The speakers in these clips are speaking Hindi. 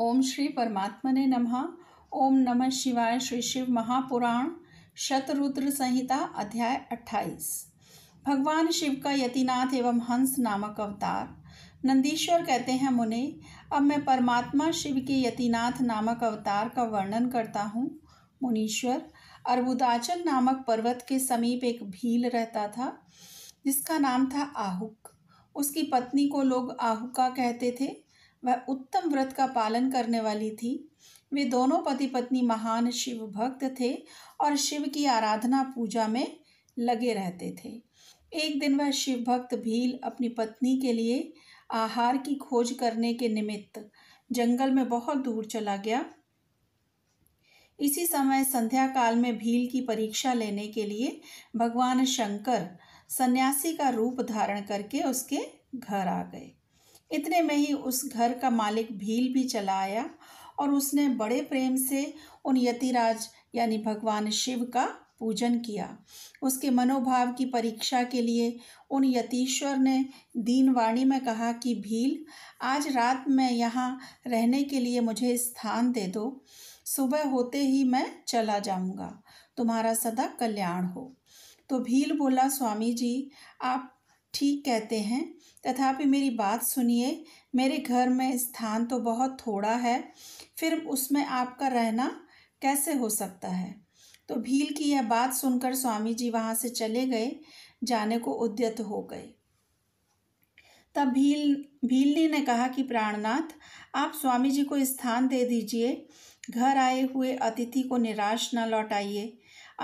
ओम श्री परमात्मने नमः ओम नमः शिवाय श्री शिव महापुराण शतरुद्र संहिता अध्याय 28 भगवान शिव का यतिनाथ एवं हंस नामक अवतार नंदीश्वर कहते हैं मुने अब मैं परमात्मा शिव के यतिनाथ नामक अवतार का वर्णन करता हूँ मुनीश्वर अर्बुदाचल नामक पर्वत के समीप एक भील रहता था जिसका नाम था आहुक उसकी पत्नी को लोग आहुका कहते थे वह उत्तम व्रत का पालन करने वाली थी वे दोनों पति पत्नी महान शिव भक्त थे और शिव की आराधना पूजा में लगे रहते थे एक दिन वह शिव भक्त भील अपनी पत्नी के लिए आहार की खोज करने के निमित्त जंगल में बहुत दूर चला गया इसी समय संध्या काल में भील की परीक्षा लेने के लिए भगवान शंकर सन्यासी का रूप धारण करके उसके घर आ गए इतने में ही उस घर का मालिक भील भी चला आया और उसने बड़े प्रेम से उन यतिराज यानी भगवान शिव का पूजन किया उसके मनोभाव की परीक्षा के लिए उन यतीश्वर ने दीनवाणी में कहा कि भील आज रात में यहाँ रहने के लिए मुझे स्थान दे दो सुबह होते ही मैं चला जाऊँगा तुम्हारा सदा कल्याण हो तो भील बोला स्वामी जी आप ठीक कहते हैं तथापि मेरी बात सुनिए मेरे घर में स्थान तो बहुत थोड़ा है फिर उसमें आपका रहना कैसे हो सकता है तो भील की यह बात सुनकर स्वामी जी वहाँ से चले गए जाने को उद्यत हो गए तब भील भीलनी ने कहा कि प्राणनाथ आप स्वामी जी को स्थान दे दीजिए घर आए हुए अतिथि को निराश न लौटाइए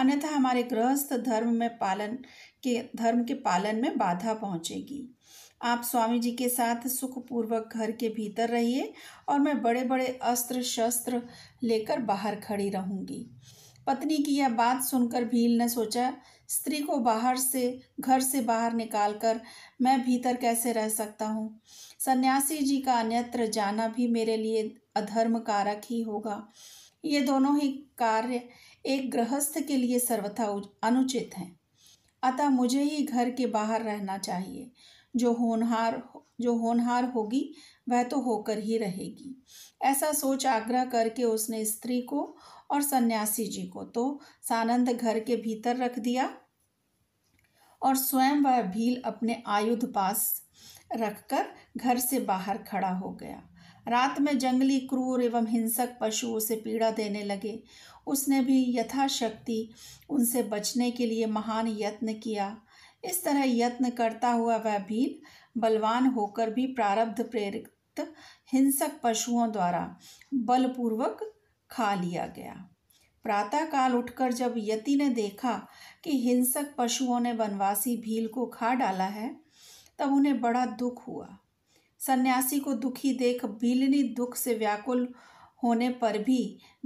अन्यथा हमारे गृहस्थ धर्म में पालन के धर्म के पालन में बाधा पहुँचेगी आप स्वामी जी के साथ सुखपूर्वक घर के भीतर रहिए और मैं बड़े बड़े अस्त्र शस्त्र लेकर बाहर खड़ी रहूँगी पत्नी की यह बात सुनकर भील ने सोचा स्त्री को बाहर से घर से बाहर निकालकर मैं भीतर कैसे रह सकता हूँ सन्यासी जी का अन्यत्र जाना भी मेरे लिए अधर्म कारक ही होगा ये दोनों ही कार्य एक गृहस्थ के लिए सर्वथा अनुचित हैं अतः मुझे ही घर के बाहर रहना चाहिए जो होनहार जो होनहार होगी वह तो होकर ही रहेगी ऐसा सोच आग्रह करके उसने स्त्री को और सन्यासी जी को तो सानंद घर के भीतर रख दिया और स्वयं वह भील अपने आयुध पास रखकर घर से बाहर खड़ा हो गया रात में जंगली क्रूर एवं हिंसक पशु उसे पीड़ा देने लगे उसने भी यथाशक्ति उनसे बचने के लिए महान यत्न किया इस तरह यत्न करता हुआ वह भी बलवान होकर भी प्रारब्ध प्रेरित हिंसक पशुओं द्वारा बलपूर्वक खा लिया गया प्रातःकाल उठकर जब यति ने देखा कि हिंसक पशुओं ने वनवासी भील को खा डाला है तब उन्हें बड़ा दुख हुआ सन्यासी को दुखी देख भीलनी दुख से व्याकुल होने पर भी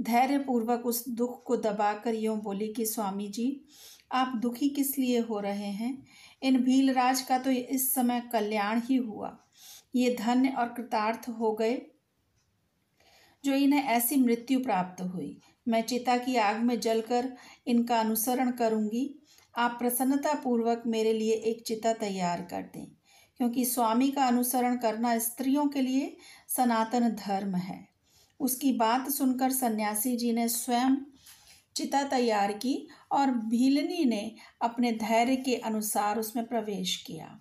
धैर्यपूर्वक उस दुख को दबाकर यूँ बोली कि स्वामी जी आप दुखी किस लिए हो रहे हैं इन भीलराज का तो इस समय कल्याण ही हुआ ये धन्य और कृतार्थ हो गए जो इन्हें ऐसी मृत्यु प्राप्त हुई मैं चिता की आग में जलकर इनका अनुसरण करूंगी आप प्रसन्नतापूर्वक मेरे लिए एक चिता तैयार कर दें क्योंकि स्वामी का अनुसरण करना स्त्रियों के लिए सनातन धर्म है उसकी बात सुनकर सन्यासी जी ने स्वयं चिता तैयार की और भीलनी ने अपने धैर्य के अनुसार उसमें प्रवेश किया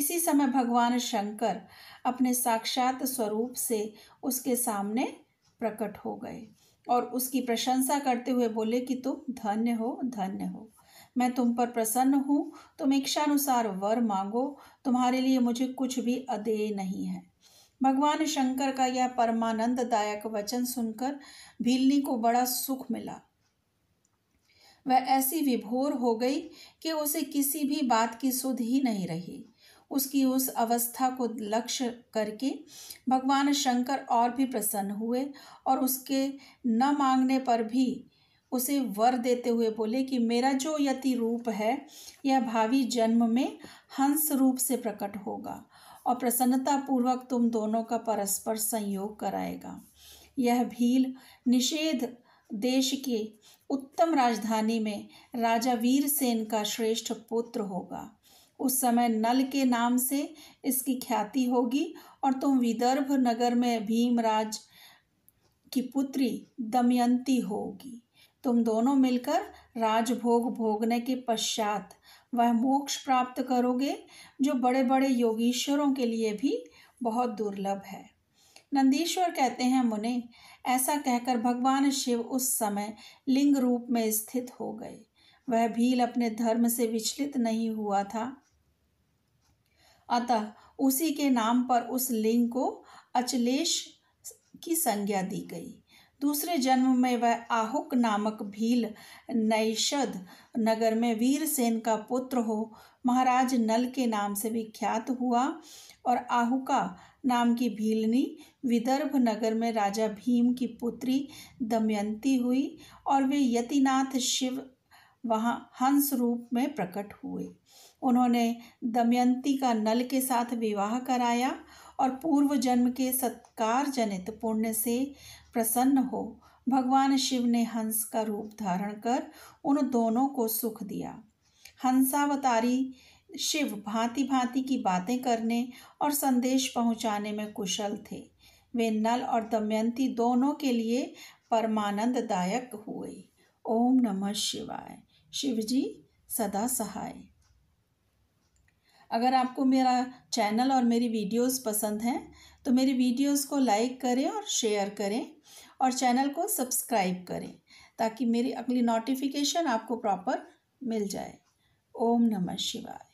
इसी समय भगवान शंकर अपने साक्षात स्वरूप से उसके सामने प्रकट हो गए और उसकी प्रशंसा करते हुए बोले कि तुम धन्य हो धन्य हो मैं तुम पर प्रसन्न हूँ तुम इच्छानुसार वर मांगो तुम्हारे लिए मुझे कुछ भी अदेय नहीं है भगवान शंकर का यह परमानंददायक वचन सुनकर भीलनी को बड़ा सुख मिला वह ऐसी विभोर हो गई कि उसे किसी भी बात की सुध ही नहीं रही उसकी उस अवस्था को लक्ष्य करके भगवान शंकर और भी प्रसन्न हुए और उसके न मांगने पर भी उसे वर देते हुए बोले कि मेरा जो यति रूप है यह भावी जन्म में हंस रूप से प्रकट होगा और प्रसन्नता पूर्वक तुम दोनों का परस्पर संयोग कराएगा यह भील निषेध देश के उत्तम राजधानी में राजा वीरसेन का श्रेष्ठ पुत्र होगा उस समय नल के नाम से इसकी ख्याति होगी और तुम विदर्भ नगर में भीमराज की पुत्री दमयंती होगी तुम दोनों मिलकर राजभोग भोगने के पश्चात वह मोक्ष प्राप्त करोगे जो बड़े बड़े योगीश्वरों के लिए भी बहुत दुर्लभ है नंदीश्वर कहते हैं मुने ऐसा कहकर भगवान शिव उस समय लिंग रूप में स्थित हो गए वह भील अपने धर्म से विचलित नहीं हुआ था अतः उसी के नाम पर उस लिंग को अचलेश की संज्ञा दी गई दूसरे जन्म में वह आहुक नामक भील नैषद नगर में वीरसेन का पुत्र हो महाराज नल के नाम से विख्यात हुआ और आहुका नाम की भीलनी विदर्भ नगर में राजा भीम की पुत्री दमयंती हुई और वे यतिनाथ शिव वहाँ हंस रूप में प्रकट हुए उन्होंने दमयंती का नल के साथ विवाह कराया और पूर्व जन्म के सत्कार जनित पुण्य से प्रसन्न हो भगवान शिव ने हंस का रूप धारण कर उन दोनों को सुख दिया हंसावतारी शिव भांति भांति की बातें करने और संदेश पहुंचाने में कुशल थे वे नल और दमयंती दोनों के लिए परमानंददायक हुए ओम नमः शिवाय शिव जी सदा सहाय अगर आपको मेरा चैनल और मेरी वीडियोस पसंद हैं तो मेरी वीडियोस को लाइक करें और शेयर करें और चैनल को सब्सक्राइब करें ताकि मेरी अगली नोटिफिकेशन आपको प्रॉपर मिल जाए ओम नमः शिवाय